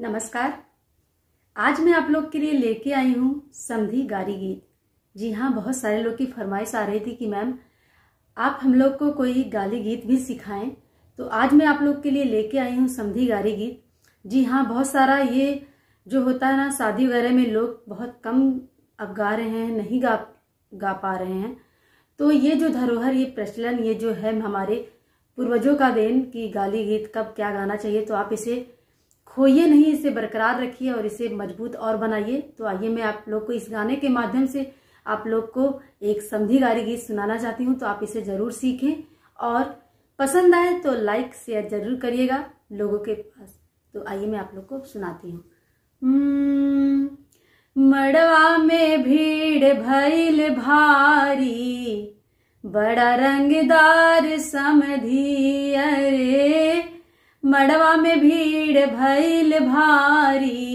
नमस्कार आज मैं आप लोग के लिए लेके आई हूँ समधी गारी गीत जी हाँ बहुत सारे लोग की फरमाइश आ रही थी कि मैम आप हम लोग को कोई गाली गीत भी सिखाएं तो आज मैं आप लोग के लिए लेके आई हूँ समधी गारी गीत जी हाँ बहुत सारा ये जो होता है ना शादी वगैरह में लोग बहुत कम अब गा रहे हैं नहीं गा गा पा रहे हैं तो ये जो धरोहर ये प्रचलन ये जो है हमारे पूर्वजों का देन कि गाली गीत कब क्या गाना चाहिए तो आप इसे खोइए नहीं इसे बरकरार रखिए और इसे मजबूत और बनाइए तो आइए मैं आप लोग को इस गाने के माध्यम से आप लोग को एक समझी गारी गीत सुनाना चाहती हूँ तो आप इसे ज़रूर सीखें और पसंद आए तो लाइक शेयर ज़रूर करिएगा लोगों के पास तो आइए मैं आप लोग को सुनाती हूँ हम्म, मड़वा में भीड़ भैल भारी बड़ा रंगदार समधी अरे मड़वा में भीड़ भैल भारी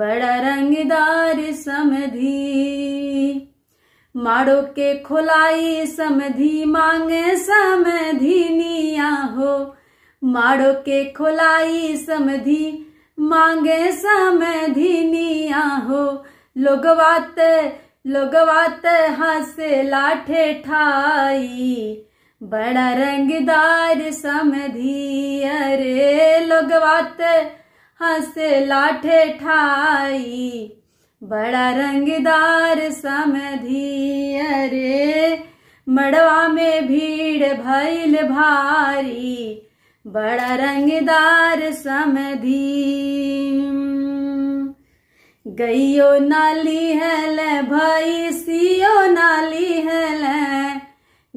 बड़ा रंगदार समधी माड़ो के खोलाई समधी मांगे समधी निया हो माड़ो के खुलाई समधी मांगे समधी निया हो लोगवात लोगवात हंसे लाठे ठाई बड़ा रंगदार समधी अरे लोगवात हंसे लाठे ठाई बड़ा रंगदार समधी अरे मड़वा में भीड़ भैल भारी बड़ा रंगदार समधी गईयो नाली है ले भैसियो नाली है ले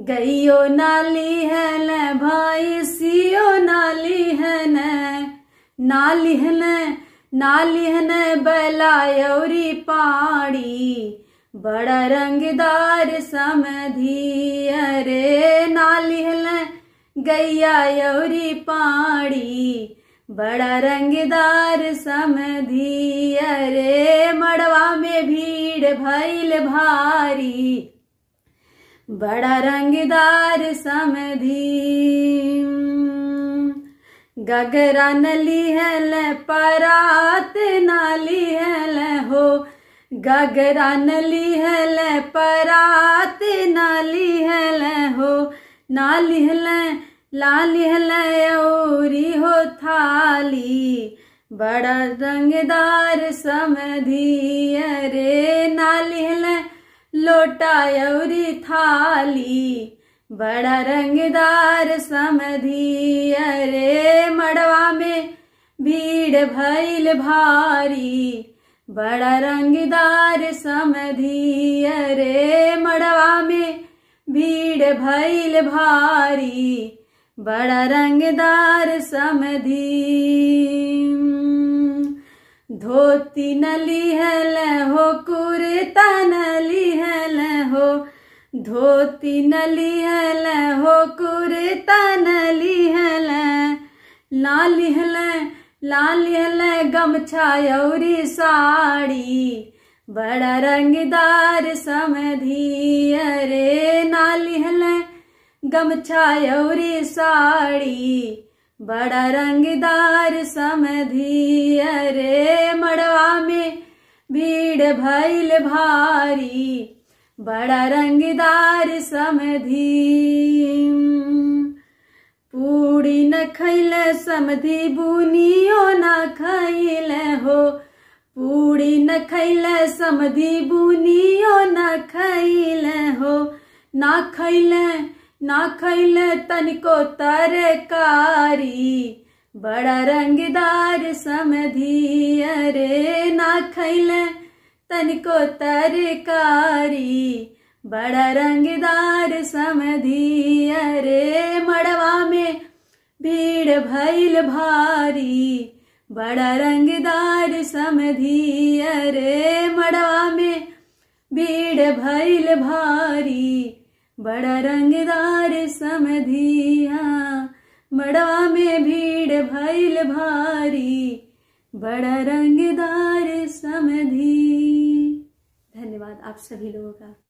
गईयो नाली है न भाई सियो नाली है न नाली है न नाली है न बलायौरी पाड़ी बड़ा रंगदार समधी अरे नाली है न गैया यौरी पाड़ी बड़ा रंगदार समधी अरे मड़वा में भीड़ भैल भारी बड़ा रंगदार समधी गगरा नली है ले परात नाली है ले हो गगरा नली है ले परात नाली है ले हो नाली है ले लाली है ले औरी हो थाली बड़ा रंगदार समधी अरे नाली लोटा यौरी थाली बड़ा रंगदार समधी अरे मड़वा में भीड़ भैल भारी बड़ा रंगदार समधी अरे मड़वा में भीड़ भैल भारी बड़ा रंगदार समधी धोती नली हल हो कुरता नली धोती नलिहल हो कुर्ता हल लालिहल हल गमछा यौरी साड़ी बड़ा रंगदार समधी अरे नालिहल गमछा यौरी साड़ी बड़ा रंगदार समधी अरे मड़वा में भीड़ भैल भारी बड़ा रंगदार समधी पूड़ी न खैल समधी बुनियो न खैल हो पूड़ी न खैल समधी बुनियो न खैल हो ना खैल ना खैल तनिको तरकारी बड़ा रंगदार समधी अरे ना खैल तनिको तरकारी बड़ा रंगदार समधी अरे मड़वा में भीड़ भैल भारी बड़ा रंगदार समधी अरे मड़वा में भीड़ भैल भारी बड़ा रंगदार समधिया मड़वा में भीड़ भैल भारी बड़ा रंगदार समधी हाँ, धन्यवाद आप सभी लोगों का